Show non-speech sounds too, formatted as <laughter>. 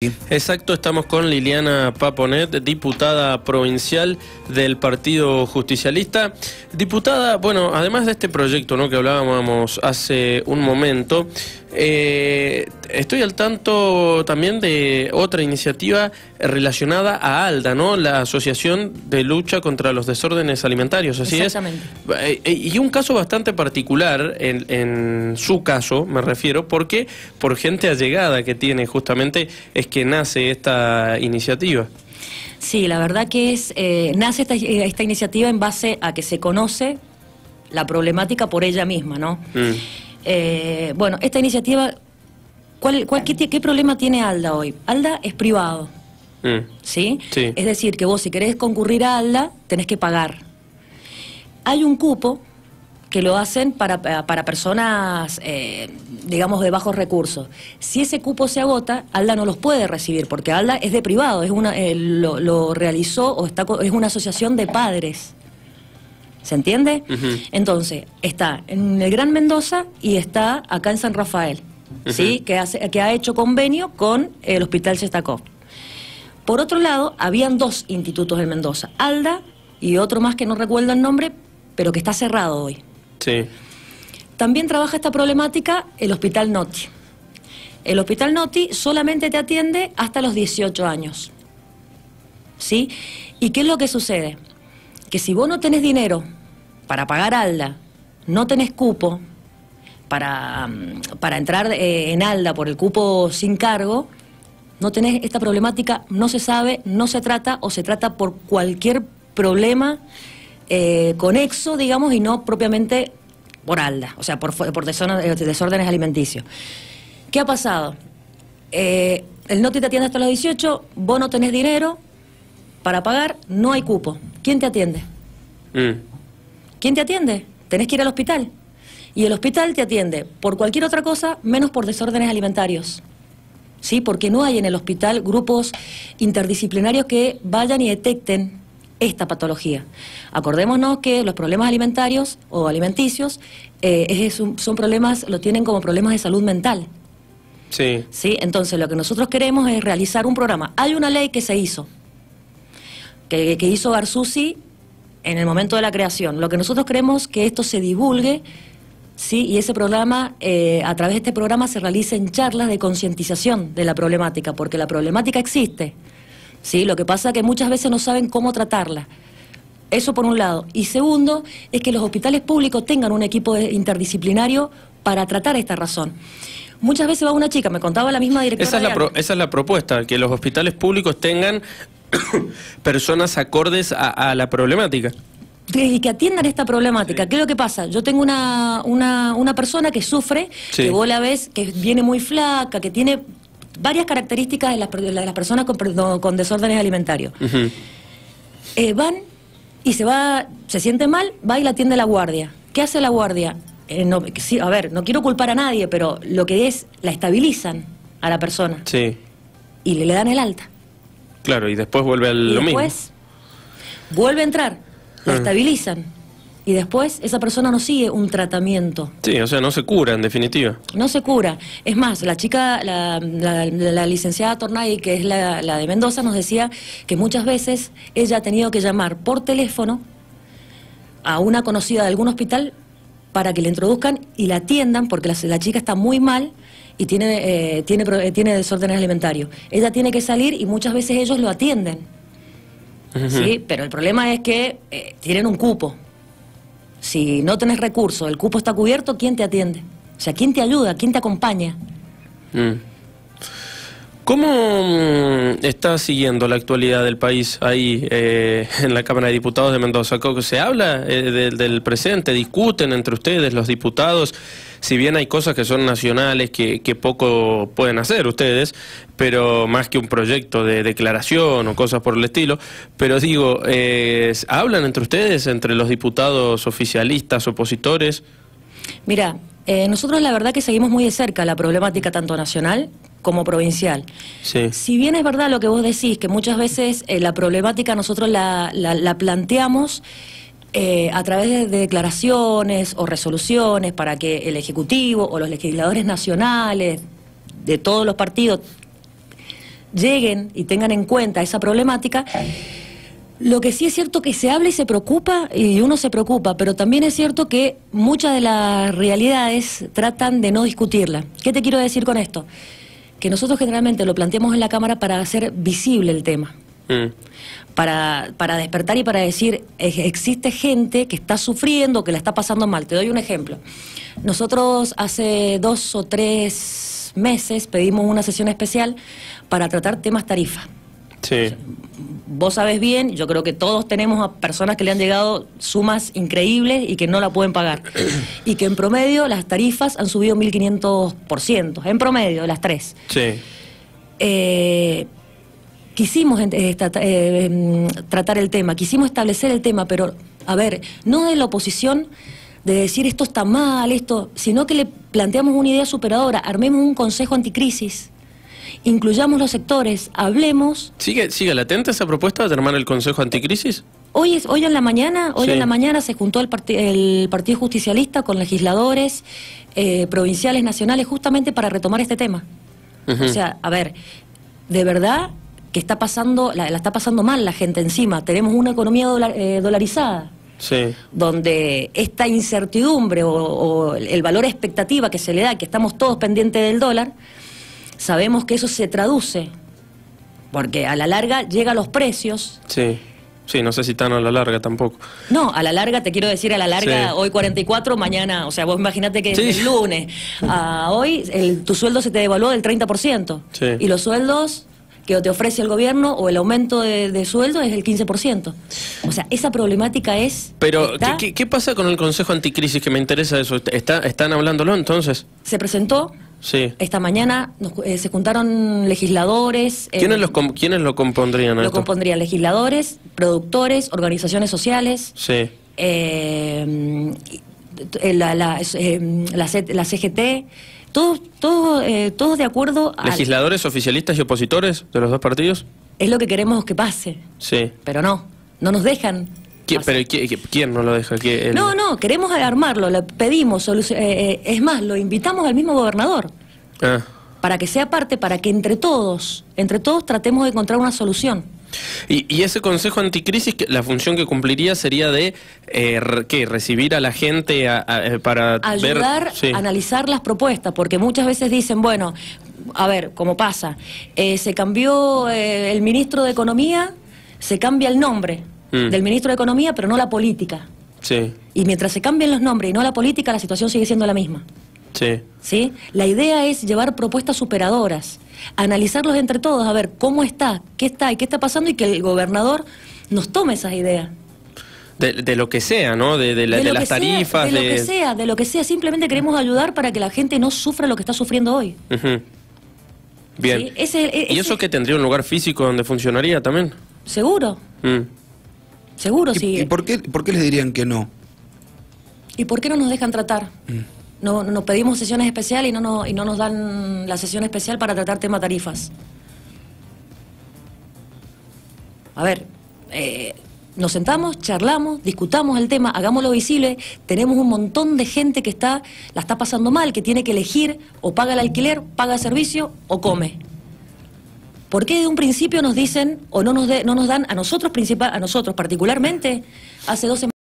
Exacto, estamos con Liliana Paponet, diputada provincial del Partido Justicialista. Diputada, bueno, además de este proyecto ¿no? que hablábamos hace un momento, eh, estoy al tanto también de otra iniciativa relacionada a ALDA, ¿no? La Asociación de Lucha contra los Desórdenes Alimentarios, así es. Eh, eh, y un caso bastante particular, en, su caso me refiero, porque por gente allegada que tiene justamente es que nace esta iniciativa. Sí, la verdad que es nace esta, iniciativa en base a que se conoce la problemática por ella misma, ¿no? Mm. Eh, bueno, esta iniciativa, ¿cuál, qué, problema tiene ALDA hoy? ALDA es privado, mm. ¿sí? Es decir, que vos si querés concurrir a ALDA, tenés que pagar. Hay un cupo que lo hacen para, para personas, eh, digamos, de bajos recursos. Si ese cupo se agota, ALDA no los puede recibir, porque ALDA es de privado, es una, eh, lo, lo, realizó o está, es una asociación de padres. ¿Se entiende? Entonces, está en el Gran Mendoza y está acá en San Rafael, ¿sí? Que, que, ha hecho convenio con el Hospital Sestacó. Por otro lado, habían dos institutos en Mendoza, ALDA y otro más que no recuerdo el nombre, pero que está cerrado hoy. Sí. También trabaja esta problemática el Hospital Noti. El Hospital Noti solamente te atiende hasta los 18 años. ¿Sí? ¿Y qué es lo que sucede? Que si vos no tenés dinero para pagar ALDA, no tenés cupo para, mm, para entrar eh, en ALDA por el cupo sin cargo, no tenés esta problemática, no se sabe, no se trata o se trata por cualquier problema eh, conexo, digamos, y no propiamente por ALDA, o sea, por, por eh, desórdenes alimenticios. ¿Qué ha pasado? el NOTI te atiende hasta las 18, vos no tenés dinero para pagar, no hay cupo. ¿Quién te atiende? Mm. ¿Quién te atiende? Tenés que ir al hospital. Y el hospital te atiende por cualquier otra cosa menos por desórdenes alimentarios. ¿Sí? Porque no hay en el hospital grupos interdisciplinarios que vayan y detecten esta patología. Acordémonos que los problemas alimentarios o alimenticios eh, son problemas, lo tienen como problemas de salud mental. Sí. sí. Entonces, lo que nosotros queremos es realizar un programa. Hay una ley que se hizo, que, que hizo Garzusi en el momento de la creación. Lo que nosotros queremos que esto se divulgue, ¿sí? y ese programa, eh, a través de este programa se realicen charlas de concientización de la problemática, porque la problemática existe. ¿sí? Lo que pasa es que muchas veces no saben cómo tratarla. Eso por un lado. Y segundo, es que los hospitales públicos tengan un equipo interdisciplinario para tratar esta razón. Muchas veces va una chica, me contaba la misma directora. Esa es la, esa es la propuesta, que los hospitales públicos tengan <coughs> personas acordes a, la problemática y que atiendan esta problemática. ¿Qué es lo que pasa? Yo tengo una, persona que sufre, que vos la ves, que viene muy flaca, que tiene varias características de las, personas con, desórdenes alimentarios. Eh, van y se va, se siente mal, va y la atiende la guardia. ¿Qué hace la guardia? Eh, sí, a ver, no quiero culpar a nadie, pero lo que es, la estabilizan a la persona. Sí. Y le, le dan el alta. Claro, y después vuelve al lo mismo. Después vuelve a entrar, la ah. estabilizan. Y después esa persona no sigue un tratamiento. Sí, o sea, no se cura en definitiva. No se cura. Es más, la chica, la, la, licenciada Tornay, que es la, de Mendoza, nos decía que muchas veces ella ha tenido que llamar por teléfono a una conocida de algún hospital para que le introduzcan y la atiendan, porque la, la, chica está muy mal y tiene, eh, tiene, eh, tiene desórdenes alimentarios. Ella tiene que salir y muchas veces ellos lo atienden. ¿sí? Pero el problema es que eh, tienen un cupo. Si no tenés recursos, el cupo está cubierto, ¿quién te atiende? O sea, ¿quién te ayuda? ¿Quién te acompaña? Mm. ¿Cómo mm, está siguiendo la actualidad del país ahí eh, <laughs> en la Cámara de Diputados de Mendoza? ¿Se habla del presente? ¿Discuten entre ustedes los diputados? si bien hay cosas que son nacionales que, poco pueden hacer ustedes, pero más que un proyecto de declaración o cosas por el estilo, pero digo, eh, ¿hablan entre ustedes, entre los diputados oficialistas, opositores? Mira, eh, nosotros la verdad que seguimos muy de cerca la problemática tanto nacional como provincial. Si bien es verdad lo que vos decís, que muchas veces eh, la problemática nosotros la, la planteamos eh, a través de, declaraciones o resoluciones para que el Ejecutivo o los legisladores nacionales de todos los partidos lleguen y tengan en cuenta esa problemática. Lo que sí es cierto que se habla y se preocupa, y uno se preocupa, pero también es cierto que muchas de las realidades tratan de no discutirla. ¿Qué te quiero decir con esto? Que nosotros generalmente lo planteamos en la Cámara para hacer visible el tema. Mm. Para, despertar y para decir, existe gente que está sufriendo, que la está pasando mal. Te doy un ejemplo. Nosotros hace dos o tres meses pedimos una sesión especial para tratar temas tarifa. Sí. Vos sabés bien, yo creo que todos tenemos a personas que le han llegado sumas increíbles y que no la pueden pagar. <coughs> y que en promedio las tarifas han subido 1.500%, en promedio las tres. Sí. Eh, Quisimos eh, eh, em, tratar, el tema, quisimos establecer el tema, pero, a ver, no de la oposición de decir esto está mal, esto, sino que le planteamos una idea superadora, armemos un consejo anticrisis, incluyamos los sectores, hablemos. ¿Sigue, sigue latente esa propuesta de armar el consejo anticrisis? Hoy, es, hoy en la mañana, hoy en la mañana se juntó el, Partido Justicialista con legisladores eh, provinciales, nacionales, justamente para retomar este tema. O sea, a ver, de verdad que está pasando, la, está pasando mal la gente encima. Tenemos una economía eh, dolarizada. Sí. donde esta incertidumbre o, el valor expectativa que se le da, que estamos todos pendientes del dólar, sabemos que eso se traduce, porque a la larga llega a los precios. Sí. Sí, no sé si están a la larga tampoco. No, a la larga, te quiero decir, a la larga, hoy 44, mañana, o sea, vos imagínate que es el lunes hoy tu sueldo se te devaluó del 30%. Sí. Y los sueldos que te ofrece el gobierno o el aumento de, sueldo es el 15%. O sea, esa problemática es... Pero, ¿qué, pasa con el Consejo Anticrisis? Que me interesa eso. ¿Está, ¿Están hablándolo entonces? Se presentó, Sí. Esta mañana eh, se juntaron legisladores. Eh, ¿Quiénes, lo compondrían? Lo compondrían legisladores, productores, organizaciones sociales. Sí. Eh, la, la, la, CGT, todos, todos, eh, todos de acuerdo a... ¿Legisladores, oficialistas y opositores de los dos partidos? Es lo que queremos que pase. Sí. Pero no, no nos dejan. ¿Quién, pero ¿quién, no lo deja? No, no, queremos armarlo, le pedimos, eh, eh, es más, lo invitamos al mismo gobernador. Ah. Para que sea parte, para que entre todos, entre todos tratemos de encontrar una solución. Y, ese consejo anticrisis, la función que cumpliría sería de eh, recibir a la gente eh, para ayudar a analizar las propuestas, porque muchas veces dicen, bueno, a ver, ¿cómo pasa? Eh, se cambió el ministro de Economía, se cambia el nombre mm. del ministro de Economía, pero no la política. Sí. Y mientras se cambian los nombres y no la política, la situación sigue siendo la misma. Sí. ¿Sí? La idea es llevar propuestas superadoras analizarlos entre todos, a ver cómo está, qué está y qué está pasando y que el gobernador nos tome esas ideas. De, lo que sea, ¿no? De, las tarifas. de, lo que sea, de lo que sea. Simplemente queremos ayudar para que la gente no sufra lo que está sufriendo hoy. Bien. E, ¿Y eso que tendría un lugar físico donde funcionaría también? Seguro. Mm. Seguro, sí. ¿Y por qué, por qué les dirían que no? ¿Y por qué no nos dejan tratar? Mm no, nos pedimos sesiones especiales y no, nos, dan la sesión especial para tratar tema tarifas. A ver, eh, nos sentamos, charlamos, discutamos el tema, hagámoslo visible. Tenemos un montón de gente que está, la está pasando mal, que tiene que elegir o paga el alquiler, paga servicio o come. ¿Por qué de un principio nos dicen o no nos, dan a nosotros, a nosotros particularmente, hace dos semanas?